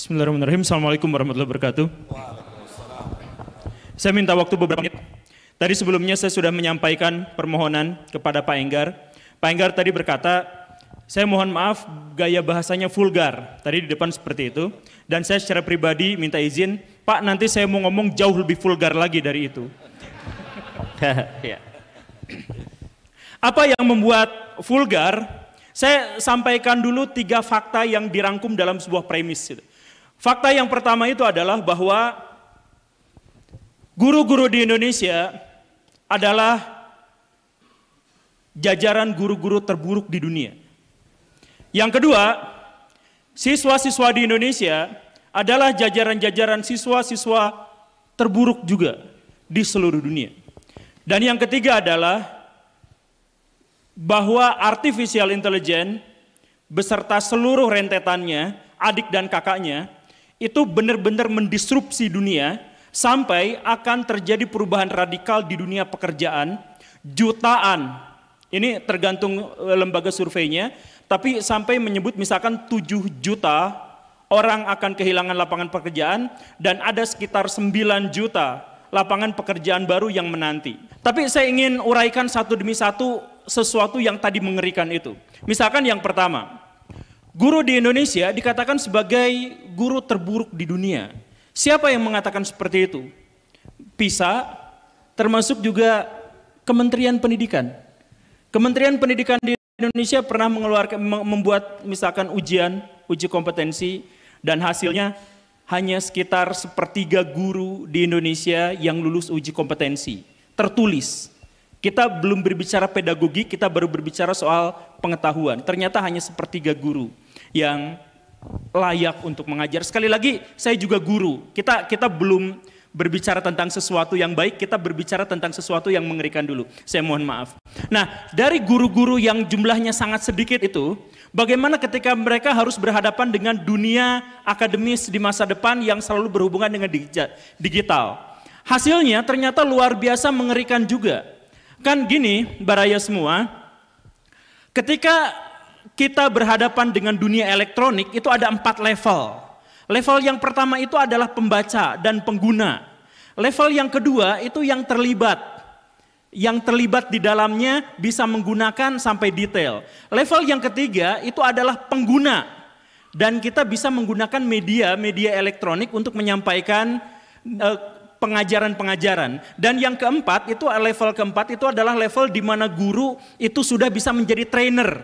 Bismillahirrahmanirrahim. Assalamualaikum warahmatullahi wabarakatuh. Saya minta waktu beberapa menit. Tadi sebelumnya saya sudah menyampaikan permohonan kepada Pak Enggar. Pak Enggar tadi berkata, saya mohon maaf gaya bahasanya vulgar. Tadi di depan seperti itu. Dan saya secara pribadi minta izin, Pak nanti saya mau ngomong jauh lebih vulgar lagi dari itu. Ya. Apa yang membuat vulgar? Saya sampaikan dulu tiga fakta yang dirangkum dalam sebuah premis. Gitu. Fakta yang pertama itu adalah bahwa guru-guru di Indonesia adalah jajaran guru-guru terburuk di dunia. Yang kedua, siswa-siswa di Indonesia adalah jajaran-jajaran siswa-siswa terburuk juga di seluruh dunia. Dan yang ketiga adalah bahwa artificial intelligence beserta seluruh rentetannya, adik dan kakaknya itu benar-benar mendisrupsi dunia sampai akan terjadi perubahan radikal di dunia pekerjaan jutaan. Ini tergantung eh, lembaga surveinya, tapi sampai menyebut misalkan 7 juta orang akan kehilangan lapangan pekerjaan dan ada sekitar 9 juta lapangan pekerjaan baru yang menanti. Tapi saya ingin uraikan satu demi satu sesuatu yang tadi mengerikan itu. Misalkan yang pertama, Guru di Indonesia dikatakan sebagai guru terburuk di dunia. Siapa yang mengatakan seperti itu? PISA, termasuk juga Kementerian Pendidikan. Kementerian Pendidikan di Indonesia pernah mengeluarkan membuat misalkan ujian, uji kompetensi dan hasilnya hanya sekitar sepertiga guru di Indonesia yang lulus uji kompetensi tertulis. Kita belum berbicara pedagogi, kita baru berbicara soal pengetahuan. Ternyata hanya sepertiga guru yang layak untuk mengajar. Sekali lagi, saya juga guru. Kita kita belum berbicara tentang sesuatu yang baik, kita berbicara tentang sesuatu yang mengerikan dulu. Saya mohon maaf. Nah, dari guru-guru yang jumlahnya sangat sedikit itu, bagaimana ketika mereka harus berhadapan dengan dunia akademis di masa depan yang selalu berhubungan dengan digital? Hasilnya ternyata luar biasa mengerikan juga. Kan gini, baraya semua, ketika kita berhadapan dengan dunia elektronik itu ada empat level. Level yang pertama itu adalah pembaca dan pengguna. Level yang kedua itu yang terlibat. Yang terlibat di dalamnya bisa menggunakan sampai detail. Level yang ketiga itu adalah pengguna. Dan kita bisa menggunakan media, media elektronik untuk menyampaikan eh, pengajaran-pengajaran. Dan yang keempat, itu level keempat itu adalah level di mana guru itu sudah bisa menjadi trainer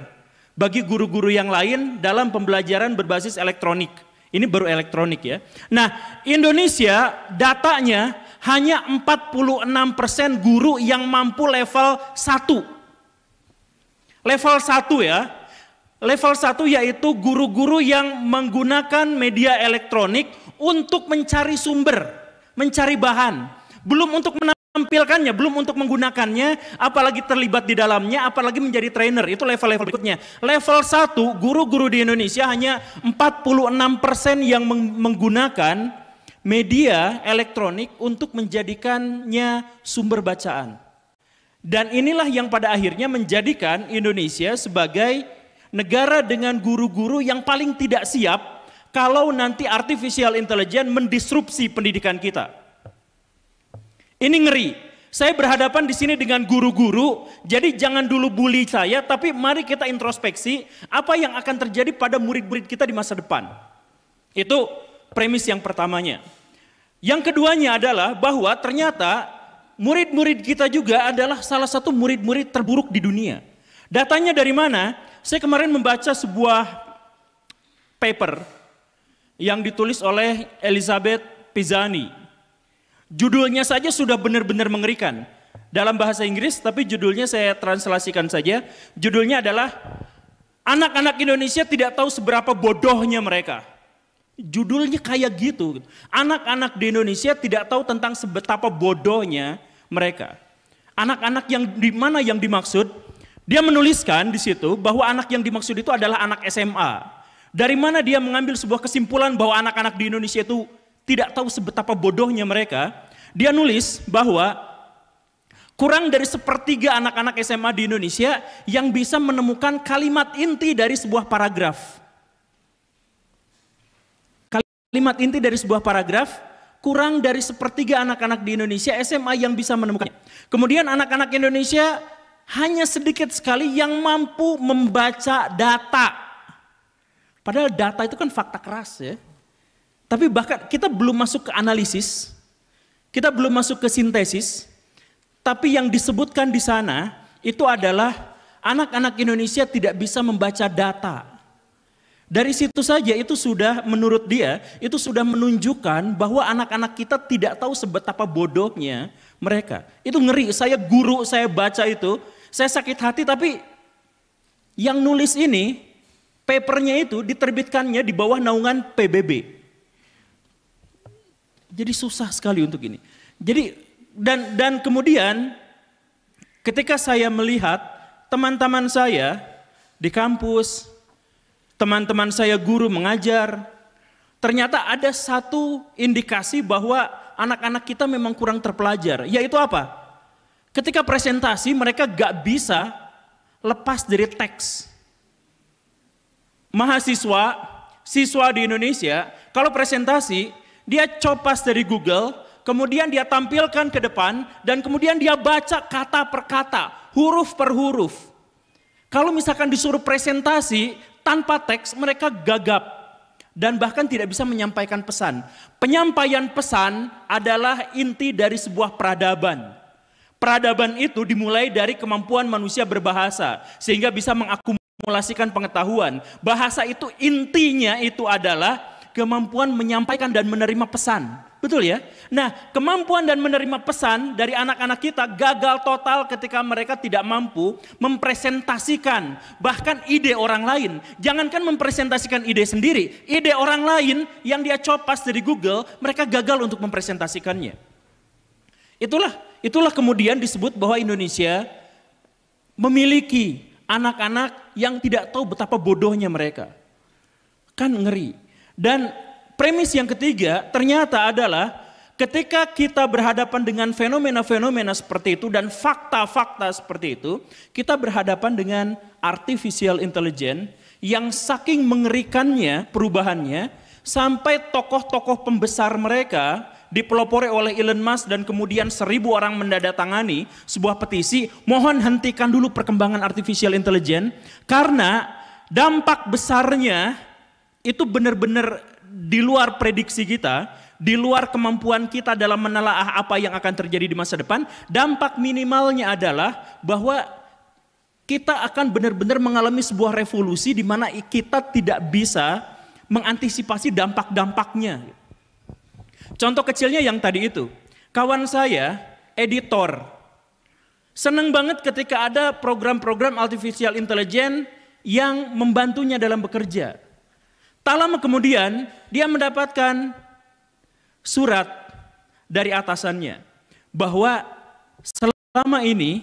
bagi guru-guru yang lain dalam pembelajaran berbasis elektronik. Ini baru elektronik ya. Nah, Indonesia datanya hanya 46% guru yang mampu level 1. Level 1 ya. Level 1 yaitu guru-guru yang menggunakan media elektronik untuk mencari sumber mencari bahan, belum untuk menampilkannya, belum untuk menggunakannya, apalagi terlibat di dalamnya, apalagi menjadi trainer. Itu level-level berikutnya. Level 1, guru-guru di Indonesia hanya 46% yang menggunakan media elektronik untuk menjadikannya sumber bacaan. Dan inilah yang pada akhirnya menjadikan Indonesia sebagai negara dengan guru-guru yang paling tidak siap kalau nanti artificial intelligence mendisrupsi pendidikan kita. Ini ngeri. Saya berhadapan di sini dengan guru-guru, jadi jangan dulu bully saya, tapi mari kita introspeksi apa yang akan terjadi pada murid-murid kita di masa depan. Itu premis yang pertamanya. Yang keduanya adalah bahwa ternyata murid-murid kita juga adalah salah satu murid-murid terburuk di dunia. Datanya dari mana? Saya kemarin membaca sebuah paper yang ditulis oleh Elizabeth Pisani. Judulnya saja sudah benar-benar mengerikan. Dalam bahasa Inggris, tapi judulnya saya translasikan saja. Judulnya adalah Anak-anak Indonesia tidak tahu seberapa bodohnya mereka. Judulnya kayak gitu. Anak-anak di Indonesia tidak tahu tentang seberapa bodohnya mereka. Anak-anak yang di mana yang dimaksud? Dia menuliskan di situ bahwa anak yang dimaksud itu adalah anak SMA. Dari mana dia mengambil sebuah kesimpulan bahwa anak-anak di Indonesia itu tidak tahu sebetapa bodohnya mereka? Dia nulis bahwa kurang dari sepertiga anak-anak SMA di Indonesia yang bisa menemukan kalimat inti dari sebuah paragraf. Kalimat inti dari sebuah paragraf kurang dari sepertiga anak-anak di Indonesia SMA yang bisa menemukannya. Kemudian anak-anak Indonesia hanya sedikit sekali yang mampu membaca data. Padahal data itu kan fakta keras ya. Tapi bahkan kita belum masuk ke analisis, kita belum masuk ke sintesis, tapi yang disebutkan di sana itu adalah anak-anak Indonesia tidak bisa membaca data. Dari situ saja itu sudah menurut dia itu sudah menunjukkan bahwa anak-anak kita tidak tahu sebetapa bodohnya mereka. Itu ngeri. Saya guru, saya baca itu, saya sakit hati tapi yang nulis ini Papernya itu diterbitkannya di bawah naungan PBB. Jadi susah sekali untuk ini. Jadi dan dan kemudian ketika saya melihat teman-teman saya di kampus, teman-teman saya guru mengajar, ternyata ada satu indikasi bahwa anak-anak kita memang kurang terpelajar, yaitu apa? Ketika presentasi mereka gak bisa lepas dari teks mahasiswa, siswa di Indonesia, kalau presentasi, dia copas dari Google, kemudian dia tampilkan ke depan, dan kemudian dia baca kata per kata, huruf per huruf. Kalau misalkan disuruh presentasi tanpa teks, mereka gagap dan bahkan tidak bisa menyampaikan pesan. Penyampaian pesan adalah inti dari sebuah peradaban. Peradaban itu dimulai dari kemampuan manusia berbahasa, sehingga bisa mengakumulasi mengakumulasikan pengetahuan. Bahasa itu intinya itu adalah kemampuan menyampaikan dan menerima pesan. Betul ya? Nah, kemampuan dan menerima pesan dari anak-anak kita gagal total ketika mereka tidak mampu mempresentasikan bahkan ide orang lain. Jangankan mempresentasikan ide sendiri, ide orang lain yang dia copas dari Google, mereka gagal untuk mempresentasikannya. Itulah itulah kemudian disebut bahwa Indonesia memiliki anak-anak yang tidak tahu betapa bodohnya mereka. Kan ngeri. Dan premis yang ketiga ternyata adalah ketika kita berhadapan dengan fenomena-fenomena seperti itu dan fakta-fakta seperti itu, kita berhadapan dengan artificial intelligence yang saking mengerikannya perubahannya sampai tokoh-tokoh pembesar mereka dipelopori oleh Elon Musk dan kemudian seribu orang mendatangani sebuah petisi, mohon hentikan dulu perkembangan artificial intelligence karena dampak besarnya itu benar-benar di luar prediksi kita, di luar kemampuan kita dalam menelaah apa yang akan terjadi di masa depan. Dampak minimalnya adalah bahwa kita akan benar-benar mengalami sebuah revolusi di mana kita tidak bisa mengantisipasi dampak-dampaknya. Contoh kecilnya yang tadi itu. Kawan saya, editor. Senang banget ketika ada program-program artificial intelligence yang membantunya dalam bekerja. Tak lama kemudian, dia mendapatkan surat dari atasannya bahwa selama ini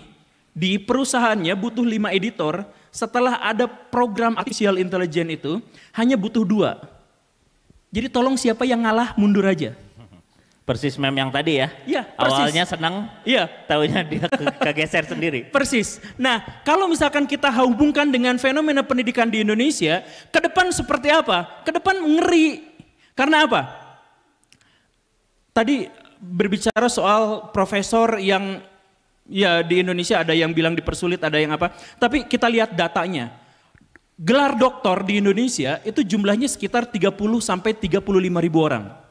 di perusahaannya butuh lima editor, setelah ada program artificial intelligence itu, hanya butuh dua. Jadi tolong siapa yang ngalah mundur aja. Persis mem yang tadi ya? Iya, Awalnya senang, iya. Taunya dia kegeser sendiri. Persis. Nah, kalau misalkan kita hubungkan dengan fenomena pendidikan di Indonesia, ke depan seperti apa? Ke depan ngeri. Karena apa? Tadi berbicara soal profesor yang ya di Indonesia ada yang bilang dipersulit, ada yang apa. Tapi kita lihat datanya. Gelar doktor di Indonesia itu jumlahnya sekitar 30 sampai 35 ribu orang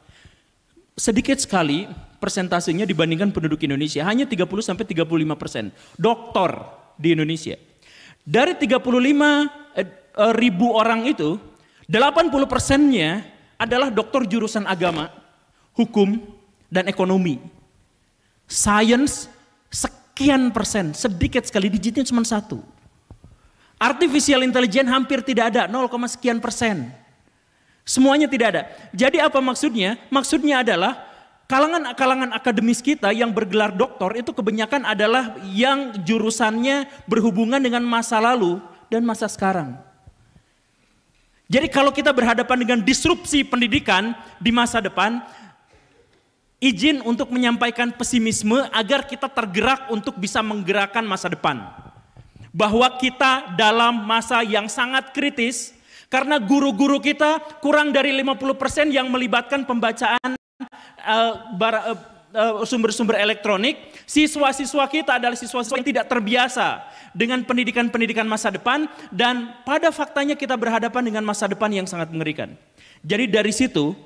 sedikit sekali persentasenya dibandingkan penduduk Indonesia, hanya 30 sampai 35 persen doktor di Indonesia. Dari 35 lima eh, eh, ribu orang itu, 80 persennya adalah doktor jurusan agama, hukum, dan ekonomi. Science sekian persen, sedikit sekali digitnya cuma satu. Artificial intelligence hampir tidak ada, 0, sekian persen. Semuanya tidak ada. Jadi apa maksudnya? Maksudnya adalah kalangan-kalangan akademis kita yang bergelar doktor itu kebanyakan adalah yang jurusannya berhubungan dengan masa lalu dan masa sekarang. Jadi kalau kita berhadapan dengan disrupsi pendidikan di masa depan, izin untuk menyampaikan pesimisme agar kita tergerak untuk bisa menggerakkan masa depan. Bahwa kita dalam masa yang sangat kritis, karena guru-guru kita kurang dari 50% yang melibatkan pembacaan sumber-sumber uh, eh, eh, sumber-sumber elektronik, siswa-siswa kita adalah siswa-siswa yang tidak terbiasa dengan pendidikan-pendidikan masa depan dan pada faktanya kita berhadapan dengan masa depan yang sangat mengerikan. Jadi dari situ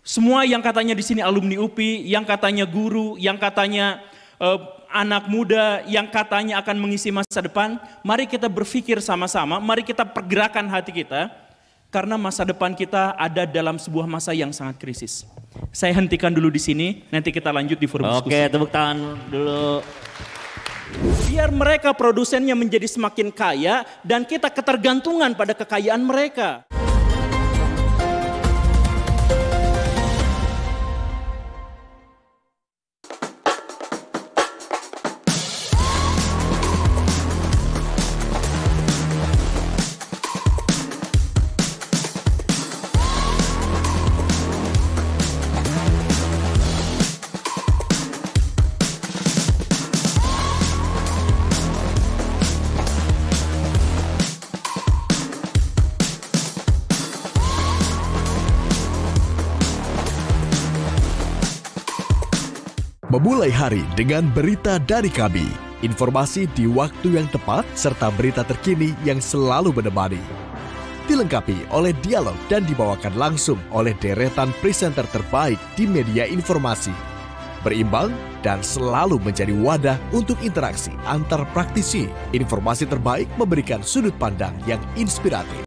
semua yang katanya di sini alumni UPI, yang katanya guru, yang katanya uh, anak muda yang katanya akan mengisi masa depan, mari kita berpikir sama-sama, mari kita pergerakan hati kita, karena masa depan kita ada dalam sebuah masa yang sangat krisis. Saya hentikan dulu di sini, nanti kita lanjut di forum Oke, diskusi. Oke, tepuk tangan dulu. Biar mereka produsennya menjadi semakin kaya dan kita ketergantungan pada kekayaan mereka. Memulai hari dengan berita dari kami. Informasi di waktu yang tepat serta berita terkini yang selalu menemani. Dilengkapi oleh dialog dan dibawakan langsung oleh deretan presenter terbaik di media informasi. Berimbang dan selalu menjadi wadah untuk interaksi antar praktisi. Informasi terbaik memberikan sudut pandang yang inspiratif.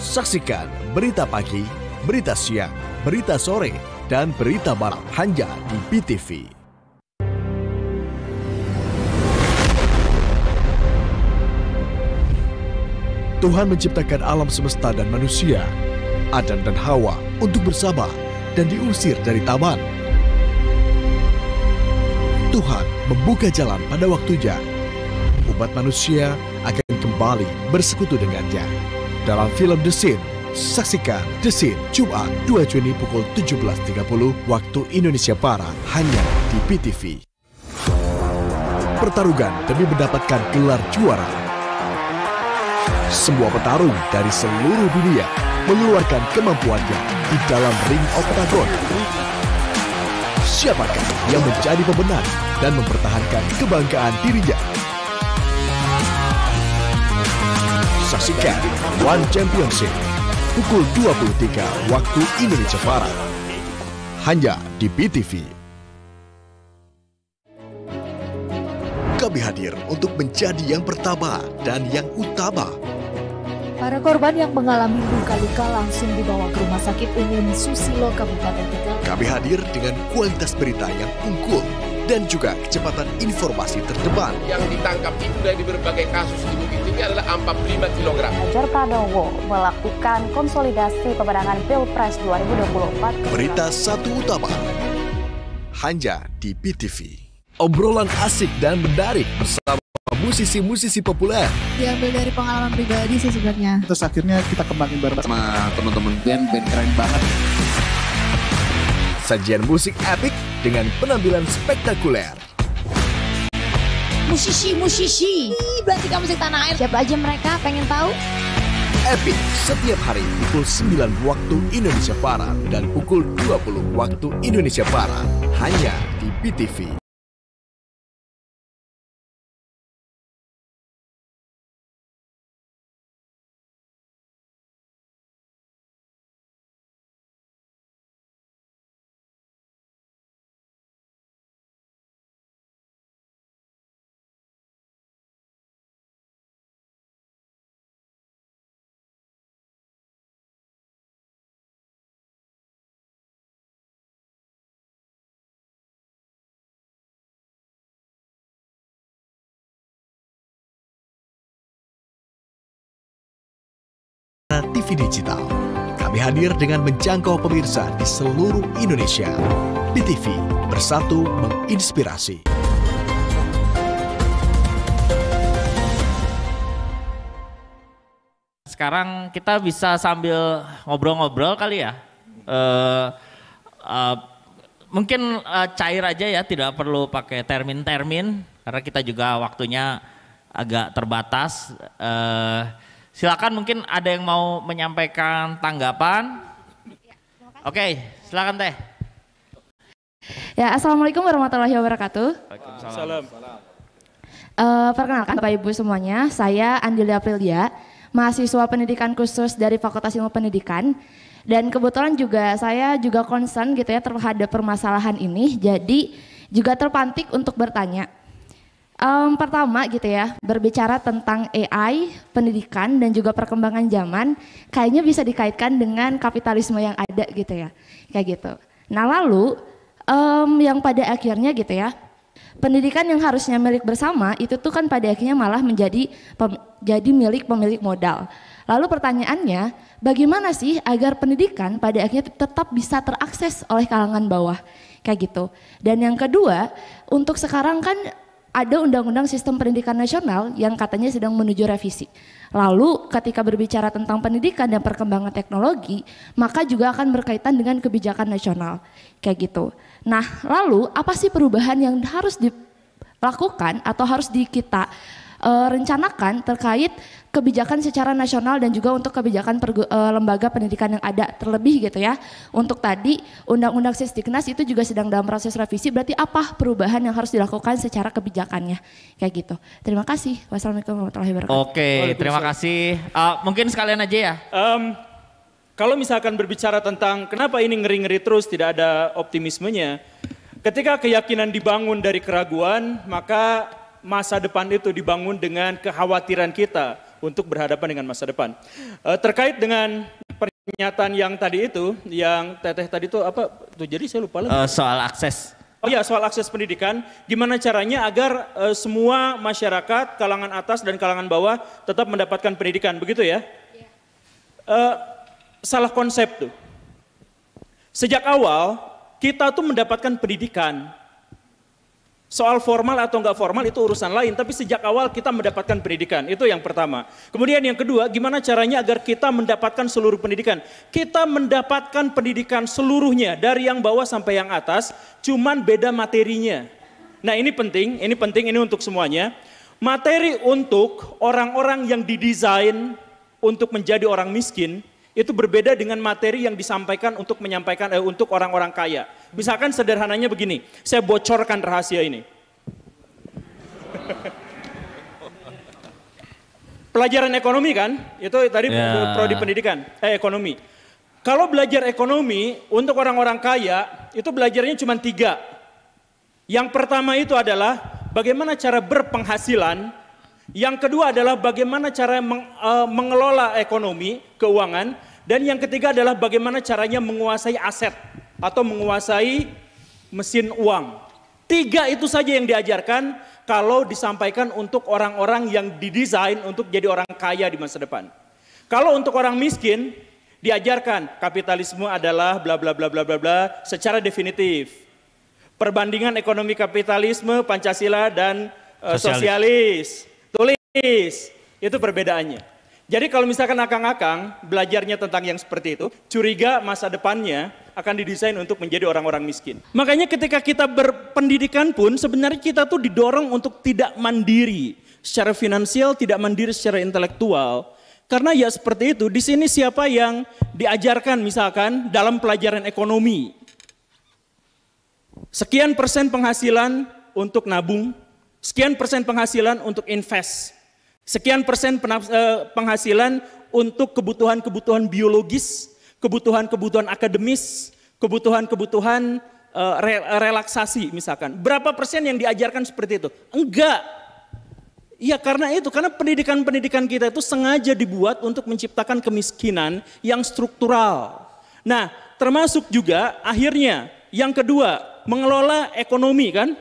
Saksikan berita pagi, berita siang, berita sore, dan berita malam hanya di BTV. Tuhan menciptakan alam semesta dan manusia, Adam dan Hawa, untuk bersama dan diusir dari taman. Tuhan membuka jalan pada waktunya. Umat manusia akan kembali bersekutu dengannya. Dalam film The Sin, saksikan The Sin Jumat 2 Juni pukul 17.30 waktu Indonesia Barat hanya di PTV. Pertarungan demi mendapatkan gelar juara semua petarung dari seluruh dunia mengeluarkan kemampuannya di dalam ring octagon. Siapakah yang menjadi pemenang dan mempertahankan kebanggaan dirinya? Saksikan One Championship pukul 23 waktu Indonesia Barat. Hanya di BTV. Kami hadir untuk menjadi yang pertama dan yang utama Para korban yang mengalami luka-luka langsung dibawa ke Rumah Sakit Umum Susilo Kabupaten Tegal. Kami hadir dengan kualitas berita yang unggul dan juga kecepatan informasi terdepan. Yang ditangkap itu dari berbagai kasus di Bukit Tinggi adalah 45 kg. Ajar Pranowo melakukan konsolidasi pemenangan Pilpres 2024. Berita satu utama hanya di PTV. Obrolan asik dan menarik bersama musisi-musisi populer. Diambil dari pengalaman pribadi sih sebenarnya. Terus akhirnya kita kembangin bareng sama teman-teman band, band keren banget. Sajian musik epic dengan penampilan spektakuler. Musisi-musisi, berarti kamu musik tanah air. Siapa aja mereka, pengen tahu? Epic setiap hari pukul 9 waktu Indonesia Barat dan pukul 20 waktu Indonesia Barat hanya di PTV. TV digital. Kami hadir dengan menjangkau pemirsa di seluruh Indonesia. Di TV bersatu menginspirasi. Sekarang kita bisa sambil ngobrol-ngobrol kali ya. Uh, uh, mungkin uh, cair aja ya, tidak perlu pakai termin-termin karena kita juga waktunya agak terbatas. Uh, Silakan mungkin ada yang mau menyampaikan tanggapan. Oke, okay, silakan Teh. Ya, Assalamualaikum warahmatullahi wabarakatuh. Waalaikumsalam. Uh, perkenalkan Bapak Ibu semuanya, saya Andilia Aprilia, mahasiswa pendidikan khusus dari Fakultas Ilmu Pendidikan. Dan kebetulan juga saya juga concern gitu ya terhadap permasalahan ini, jadi juga terpantik untuk bertanya. Um, pertama gitu ya, berbicara tentang AI, pendidikan dan juga perkembangan zaman, kayaknya bisa dikaitkan dengan kapitalisme yang ada gitu ya, kayak gitu. Nah lalu um, yang pada akhirnya gitu ya, pendidikan yang harusnya milik bersama itu tuh kan pada akhirnya malah menjadi pem, jadi milik pemilik modal. Lalu pertanyaannya, bagaimana sih agar pendidikan pada akhirnya tetap bisa terakses oleh kalangan bawah? Kayak gitu. Dan yang kedua, untuk sekarang kan ada undang-undang sistem pendidikan nasional yang katanya sedang menuju revisi. Lalu ketika berbicara tentang pendidikan dan perkembangan teknologi, maka juga akan berkaitan dengan kebijakan nasional. Kayak gitu. Nah, lalu apa sih perubahan yang harus dilakukan atau harus di kita uh, rencanakan terkait kebijakan secara nasional dan juga untuk kebijakan pergu, uh, lembaga pendidikan yang ada terlebih gitu ya. Untuk tadi undang-undang Sisdiknas itu juga sedang dalam proses revisi berarti apa perubahan yang harus dilakukan secara kebijakannya kayak gitu. Terima kasih. Wassalamualaikum warahmatullahi wabarakatuh. Oke, terima kasih. Uh, mungkin sekalian aja ya. Um, kalau misalkan berbicara tentang kenapa ini ngeri-ngeri terus tidak ada optimismenya, ketika keyakinan dibangun dari keraguan, maka masa depan itu dibangun dengan kekhawatiran kita untuk berhadapan dengan masa depan. Eh, terkait dengan pernyataan yang tadi itu, yang teteh tadi itu apa? Tuh jadi saya lupa lagi. Eh, soal akses. Oh ya soal akses pendidikan, gimana caranya agar eh, semua masyarakat kalangan atas dan kalangan bawah tetap mendapatkan pendidikan, begitu ya? Uh, salah konsep tuh. Sejak awal kita tuh mendapatkan pendidikan, Soal formal atau enggak formal itu urusan lain, tapi sejak awal kita mendapatkan pendidikan, itu yang pertama. Kemudian yang kedua, gimana caranya agar kita mendapatkan seluruh pendidikan? Kita mendapatkan pendidikan seluruhnya, dari yang bawah sampai yang atas, cuman beda materinya. Nah ini penting, ini penting, ini untuk semuanya. Materi untuk orang-orang yang didesain untuk menjadi orang miskin, itu berbeda dengan materi yang disampaikan untuk menyampaikan eh, untuk orang-orang kaya. Misalkan sederhananya begini, saya bocorkan rahasia ini. Pelajaran ekonomi kan, itu tadi yeah. prodi pendidikan, eh ekonomi. Kalau belajar ekonomi untuk orang-orang kaya itu belajarnya cuma tiga. Yang pertama itu adalah bagaimana cara berpenghasilan. Yang kedua adalah bagaimana cara meng, uh, mengelola ekonomi, keuangan. Dan yang ketiga adalah bagaimana caranya menguasai aset atau menguasai mesin uang. Tiga itu saja yang diajarkan kalau disampaikan untuk orang-orang yang didesain untuk jadi orang kaya di masa depan. Kalau untuk orang miskin diajarkan kapitalisme adalah bla bla bla bla bla bla secara definitif. Perbandingan ekonomi kapitalisme, Pancasila dan uh, sosialis. sosialis. Tulis. Itu perbedaannya. Jadi kalau misalkan akang-akang belajarnya tentang yang seperti itu, curiga masa depannya akan didesain untuk menjadi orang-orang miskin. Makanya ketika kita berpendidikan pun sebenarnya kita tuh didorong untuk tidak mandiri secara finansial, tidak mandiri secara intelektual. Karena ya seperti itu, di sini siapa yang diajarkan misalkan dalam pelajaran ekonomi. Sekian persen penghasilan untuk nabung, sekian persen penghasilan untuk invest. Sekian persen eh, penghasilan untuk kebutuhan-kebutuhan biologis, kebutuhan-kebutuhan akademis, kebutuhan-kebutuhan eh, relaksasi misalkan. Berapa persen yang diajarkan seperti itu? Enggak. Ya karena itu, karena pendidikan-pendidikan kita itu sengaja dibuat untuk menciptakan kemiskinan yang struktural. Nah, termasuk juga akhirnya yang kedua, mengelola ekonomi kan?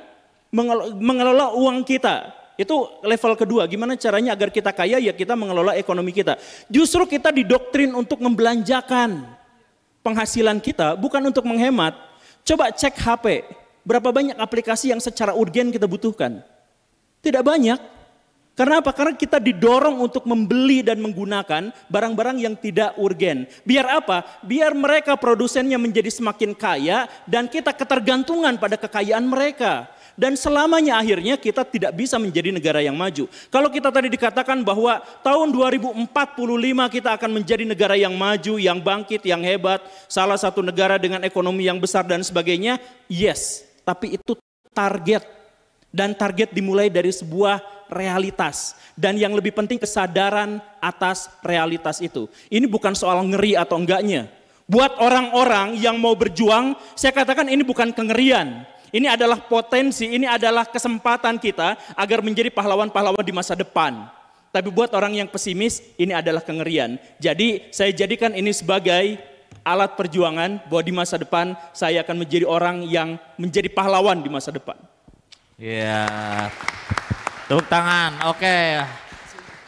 Mengelola uang kita. Itu level kedua, gimana caranya agar kita kaya ya kita mengelola ekonomi kita. Justru kita didoktrin untuk membelanjakan penghasilan kita, bukan untuk menghemat. Coba cek HP, berapa banyak aplikasi yang secara urgen kita butuhkan? Tidak banyak. Karena apa? Karena kita didorong untuk membeli dan menggunakan barang-barang yang tidak urgen. Biar apa? Biar mereka produsennya menjadi semakin kaya dan kita ketergantungan pada kekayaan mereka. Dan selamanya akhirnya kita tidak bisa menjadi negara yang maju. Kalau kita tadi dikatakan bahwa tahun 2045 kita akan menjadi negara yang maju, yang bangkit, yang hebat. Salah satu negara dengan ekonomi yang besar dan sebagainya. Yes, tapi itu target. Dan target dimulai dari sebuah realitas. Dan yang lebih penting kesadaran atas realitas itu. Ini bukan soal ngeri atau enggaknya. Buat orang-orang yang mau berjuang, saya katakan ini bukan kengerian. Ini adalah potensi, ini adalah kesempatan kita agar menjadi pahlawan-pahlawan di masa depan. Tapi buat orang yang pesimis, ini adalah kengerian. Jadi saya jadikan ini sebagai alat perjuangan bahwa di masa depan saya akan menjadi orang yang menjadi pahlawan di masa depan. Iya. Yeah. Tepuk tangan. Oke. Okay.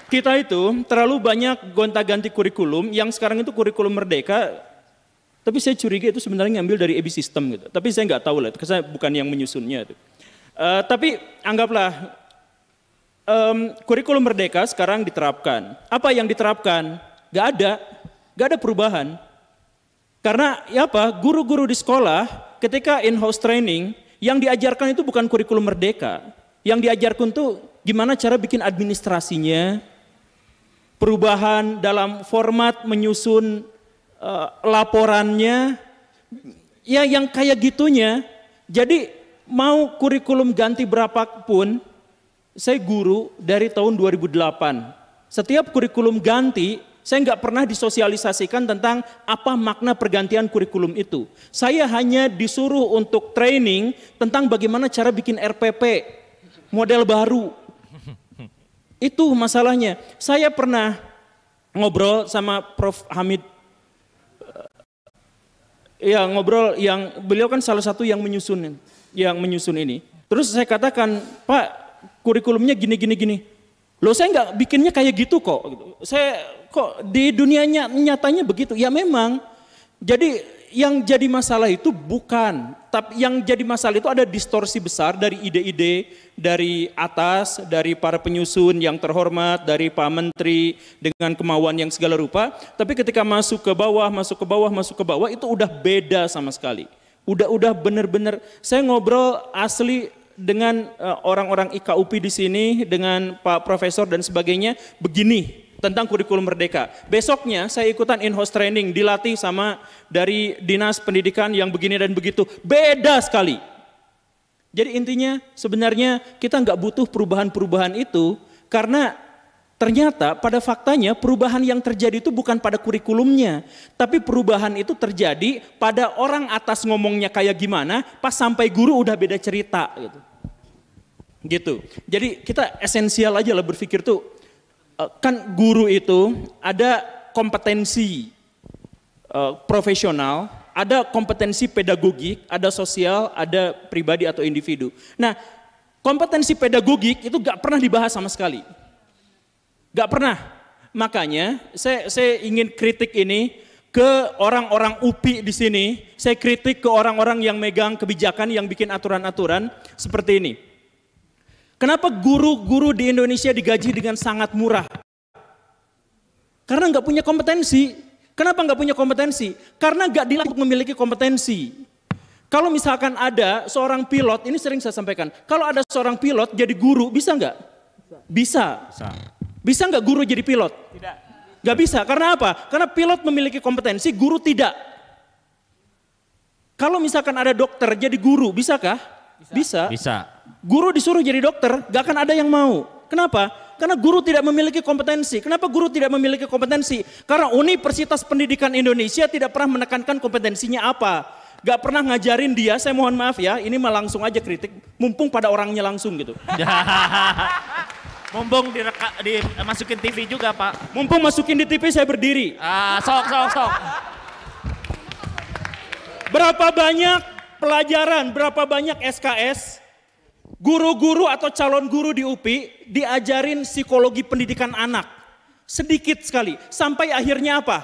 Kita itu terlalu banyak gonta-ganti kurikulum yang sekarang itu kurikulum merdeka tapi saya curiga itu sebenarnya ngambil dari AB system gitu. Tapi saya nggak tahu lah, karena saya bukan yang menyusunnya itu. Uh, tapi anggaplah um, kurikulum merdeka sekarang diterapkan. Apa yang diterapkan? Gak ada, gak ada perubahan. Karena ya apa? Guru-guru di sekolah ketika in-house training yang diajarkan itu bukan kurikulum merdeka. Yang diajarkan tuh gimana cara bikin administrasinya, perubahan dalam format menyusun Eh, laporannya, ya yang kayak gitunya. Jadi mau kurikulum ganti berapapun, saya guru dari tahun 2008. Setiap kurikulum ganti, saya nggak pernah disosialisasikan tentang apa makna pergantian kurikulum itu. Saya hanya disuruh untuk training tentang bagaimana cara bikin RPP, model baru. Itu masalahnya. Saya pernah ngobrol sama Prof. Hamid Iya ngobrol yang beliau kan salah satu yang menyusun yang menyusun ini. Terus saya katakan, Pak kurikulumnya gini gini gini. Loh saya nggak bikinnya kayak gitu kok. Gitu. Saya kok di dunianya nyatanya begitu. Ya memang. Jadi yang jadi masalah itu bukan tapi yang jadi masalah itu ada distorsi besar dari ide-ide dari atas, dari para penyusun yang terhormat, dari Pak Menteri dengan kemauan yang segala rupa. Tapi ketika masuk ke bawah, masuk ke bawah, masuk ke bawah itu udah beda sama sekali. Udah-udah benar-benar. Saya ngobrol asli dengan eh, orang-orang IKUP di sini, dengan Pak Profesor dan sebagainya, begini tentang kurikulum merdeka. Besoknya saya ikutan in-house training, dilatih sama dari dinas pendidikan yang begini dan begitu. Beda sekali. Jadi intinya sebenarnya kita nggak butuh perubahan-perubahan itu karena ternyata pada faktanya perubahan yang terjadi itu bukan pada kurikulumnya. Tapi perubahan itu terjadi pada orang atas ngomongnya kayak gimana, pas sampai guru udah beda cerita gitu. Gitu. Jadi kita esensial aja lah berpikir tuh Eh, kan guru itu ada kompetensi uh, profesional, ada kompetensi pedagogik, ada sosial, ada pribadi atau individu. Nah, kompetensi pedagogik itu gak pernah dibahas sama sekali. Gak pernah. Makanya saya, saya ingin kritik ini ke orang-orang UPI di sini, saya kritik ke orang-orang yang megang kebijakan yang bikin aturan-aturan seperti ini. Kenapa guru-guru di Indonesia digaji dengan sangat murah? Karena nggak punya kompetensi. Kenapa nggak punya kompetensi? Karena nggak dilatih untuk memiliki kompetensi. Kalau misalkan ada seorang pilot, ini sering saya sampaikan. Kalau ada seorang pilot jadi guru, bisa nggak? Bisa. Bisa. Bisa nggak guru jadi pilot? Tidak. Nggak bisa. Karena apa? Karena pilot memiliki kompetensi, guru tidak. Kalau misalkan ada dokter jadi guru, bisakah? Bisa. Bisa. Guru disuruh jadi dokter, gak akan ada yang mau. Kenapa? Karena guru tidak memiliki kompetensi. Kenapa guru tidak memiliki kompetensi? Karena Universitas Pendidikan Indonesia tidak pernah menekankan kompetensinya apa. Gak pernah ngajarin dia, saya mohon maaf ya, ini mah langsung aja kritik, mumpung pada orangnya langsung gitu. Mumpung direka, masukin TV juga pak. Mumpung masukin di TV saya berdiri. Ah, sok, sok, sok. Berapa banyak pelajaran berapa banyak SKS, guru-guru atau calon guru di UPI diajarin psikologi pendidikan anak. Sedikit sekali, sampai akhirnya apa?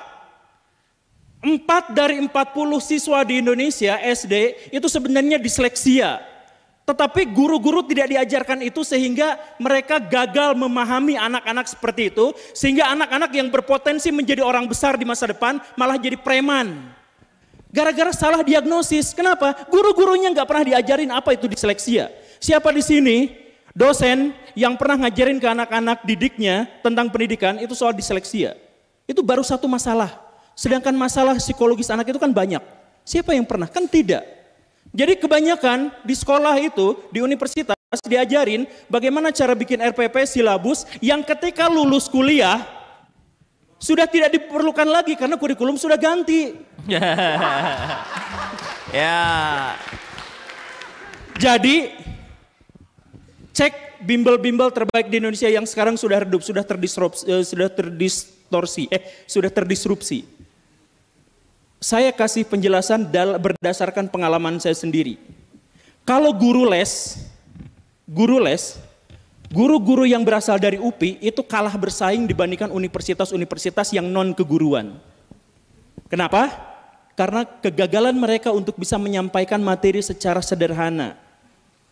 Empat dari 40 siswa di Indonesia SD itu sebenarnya disleksia. Tetapi guru-guru tidak diajarkan itu sehingga mereka gagal memahami anak-anak seperti itu. Sehingga anak-anak yang berpotensi menjadi orang besar di masa depan malah jadi preman. Gara-gara salah diagnosis. Kenapa? Guru-gurunya nggak pernah diajarin apa itu disleksia. Siapa di sini dosen yang pernah ngajarin ke anak-anak didiknya tentang pendidikan itu soal disleksia. Itu baru satu masalah. Sedangkan masalah psikologis anak itu kan banyak. Siapa yang pernah? Kan tidak. Jadi kebanyakan di sekolah itu, di universitas diajarin bagaimana cara bikin RPP silabus yang ketika lulus kuliah sudah tidak diperlukan lagi karena kurikulum sudah ganti. ya. Yeah. Jadi cek bimbel-bimbel terbaik di Indonesia yang sekarang sudah redup, sudah terdisrupsi, eh, sudah terdistorsi, eh sudah terdisrupsi. Saya kasih penjelasan berdasarkan pengalaman saya sendiri. Kalau guru les, guru les Guru-guru yang berasal dari UPI itu kalah bersaing dibandingkan universitas-universitas yang non keguruan. Kenapa? Karena kegagalan mereka untuk bisa menyampaikan materi secara sederhana.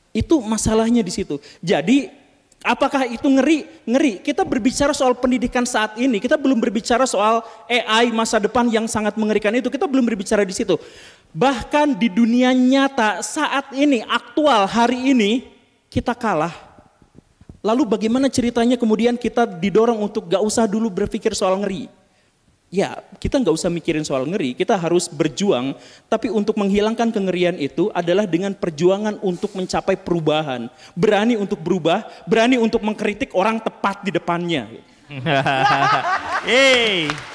Itu masalahnya di situ. Jadi Apakah itu ngeri? Ngeri. Kita berbicara soal pendidikan saat ini, kita belum berbicara soal AI masa depan yang sangat mengerikan itu. Kita belum berbicara di situ. Bahkan di dunia nyata saat ini, aktual hari ini, kita kalah Lalu bagaimana ceritanya kemudian kita didorong untuk gak usah dulu berpikir soal ngeri. Ya, kita gak usah mikirin soal ngeri, kita harus berjuang. Tapi untuk menghilangkan kengerian itu adalah dengan perjuangan untuk mencapai perubahan. Berani untuk berubah, berani untuk mengkritik orang tepat di depannya. Hei.